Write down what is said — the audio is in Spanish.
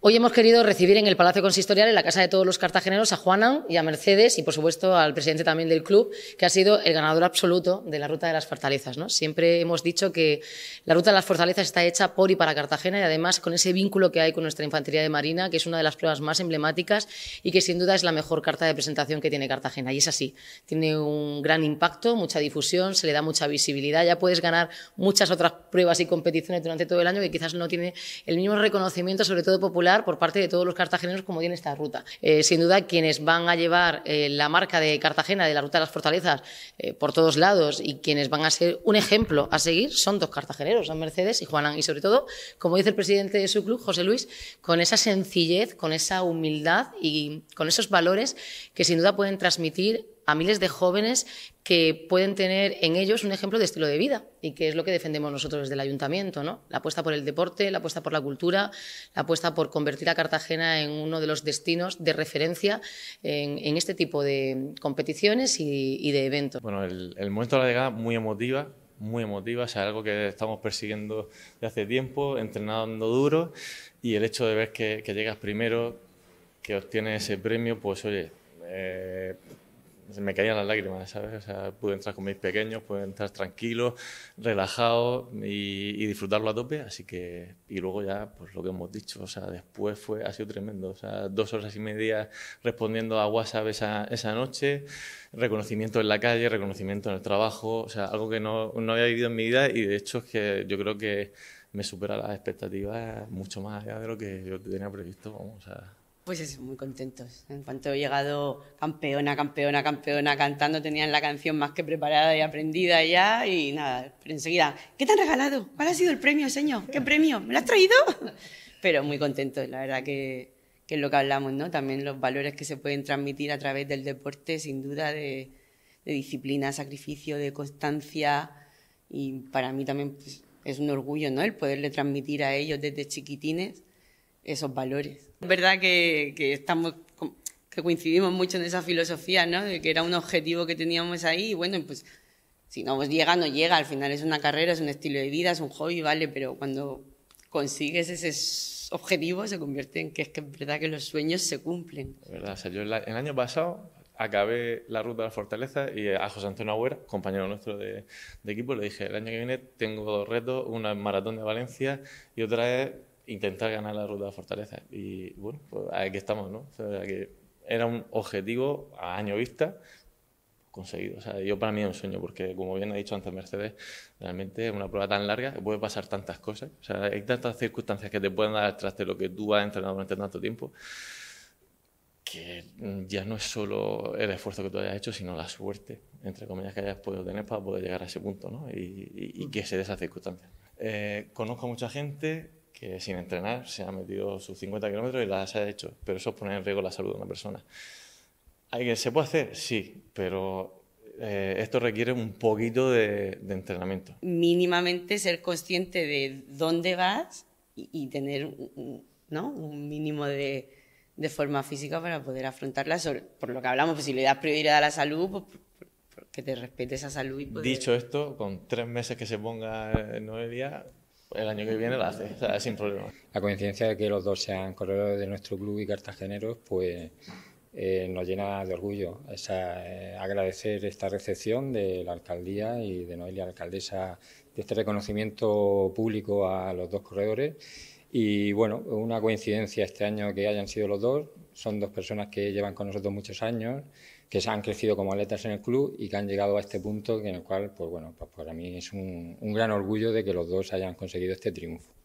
Hoy hemos querido recibir en el Palacio Consistorial, en la casa de todos los cartageneros, a Juana y a Mercedes y, por supuesto, al presidente también del club, que ha sido el ganador absoluto de la Ruta de las Fortalezas. ¿no? Siempre hemos dicho que la Ruta de las Fortalezas está hecha por y para Cartagena y, además, con ese vínculo que hay con nuestra infantería de Marina, que es una de las pruebas más emblemáticas y que, sin duda, es la mejor carta de presentación que tiene Cartagena. Y es así. Tiene un gran impacto, mucha difusión, se le da mucha visibilidad. Ya puedes ganar muchas otras pruebas y competiciones durante todo el año que quizás no tiene el mismo reconocimiento, sobre todo por popular por parte de todos los cartageneros como tiene esta ruta. Eh, sin duda, quienes van a llevar eh, la marca de Cartagena, de la Ruta de las Fortalezas, eh, por todos lados y quienes van a ser un ejemplo a seguir son dos cartageneros, son Mercedes y Juanán. Y sobre todo, como dice el presidente de su club, José Luis, con esa sencillez, con esa humildad y con esos valores que sin duda pueden transmitir a miles de jóvenes que pueden tener en ellos un ejemplo de estilo de vida y que es lo que defendemos nosotros desde el ayuntamiento, ¿no? La apuesta por el deporte, la apuesta por la cultura, la apuesta por convertir a Cartagena en uno de los destinos de referencia en, este tipo de competiciones y, de eventos. Bueno, el, momento de la llegada muy emotiva, muy emotiva, es sea, algo que estamos persiguiendo de hace tiempo, entrenando duro y el hecho de ver que, llegas primero, que obtienes ese premio, pues oye, eh, me caían las lágrimas, ¿sabes? O sea, pude entrar con mis pequeños, pude entrar tranquilo, relajado y, disfrutarlo a tope, así que, y luego ya, pues lo que hemos dicho, o sea, después fue, ha sido tremendo, o sea, dos horas y media respondiendo a WhatsApp esa, noche, reconocimiento en la calle, reconocimiento en el trabajo, o sea, algo que no, no había vivido en mi vida y de hecho es que yo creo que me supera las expectativas mucho más allá de lo que yo tenía previsto, vamos, o sea... Pues eso, muy contentos. En cuanto he llegado campeona, campeona, campeona, cantando, tenían la canción más que preparada y aprendida ya y nada, pero enseguida, ¿qué te han regalado? ¿Cuál ha sido el premio, señor? ¿Qué premio? ¿Me lo has traído? Pero muy contentos, la verdad que, es lo que hablamos, ¿no? También los valores que se pueden transmitir a través del deporte, sin duda, de, disciplina, sacrificio, de constancia y para mí también pues, es un orgullo, ¿no? El poderle transmitir a ellos desde chiquitines esos valores. Es verdad que, que, estamos que coincidimos mucho en esa filosofía, ¿no? De que era un objetivo que teníamos ahí y bueno, pues si no llega, no llega. Al final es una carrera, es un estilo de vida, es un hobby, ¿vale? Pero cuando consigues ese objetivo se convierte en que es que verdad que los sueños se cumplen. Es verdad, o sea, yo el año pasado acabé la ruta de la fortaleza y a José Antonio Agüera, compañero nuestro de, equipo, le dije, el año que viene tengo dos retos, una Maratón de Valencia y otra es intentar ganar la ruta de fortaleza. Y bueno, pues aquí estamos, ¿no? que era un objetivo a año vista conseguido. O sea, yo para mí es un sueño, porque como bien ha dicho antes Mercedes, realmente es una prueba tan larga que puede pasar tantas cosas. O sea, hay tantas circunstancias que te pueden dar traste de lo que tú has entrenado durante tanto tiempo que ya no es solo el esfuerzo que tú hayas hecho, sino la suerte, entre comillas, que hayas podido tener para poder llegar a ese punto ¿no? y, que se dé esa circunstancia eh, conozco a mucha gente, que sin entrenar se ha metido sus 50 kilómetros y las ha hecho, pero eso pone en riesgo la salud de una persona. ...hay que, ¿Se puede hacer? Sí, pero eh, esto requiere un poquito de, entrenamiento. Mínimamente ser consciente de dónde vas y, tener ¿no? un mínimo de, de, forma física para poder afrontarla. por lo que hablamos, pues, si le das prioridad a la salud, pues que te respete esa salud. Y Dicho esto, con tres meses que se ponga eh, Noelia, el año que viene la hace, sin problema. La coincidencia de que los dos sean corredores de nuestro club y cartageneros, pues eh, nos llena de orgullo. Es eh, agradecer esta recepción de la alcaldía y de Noelia, alcaldesa, de este reconocimiento público a los dos corredores. Y bueno, una coincidencia este año que hayan sido los dos, son dos personas que llevan con nosotros muchos años, que se han crecido como atletas en el club y que han llegado a este punto en el cual, pues bueno, pues para mí es un gran orgullo de que los dos hayan conseguido este triunfo.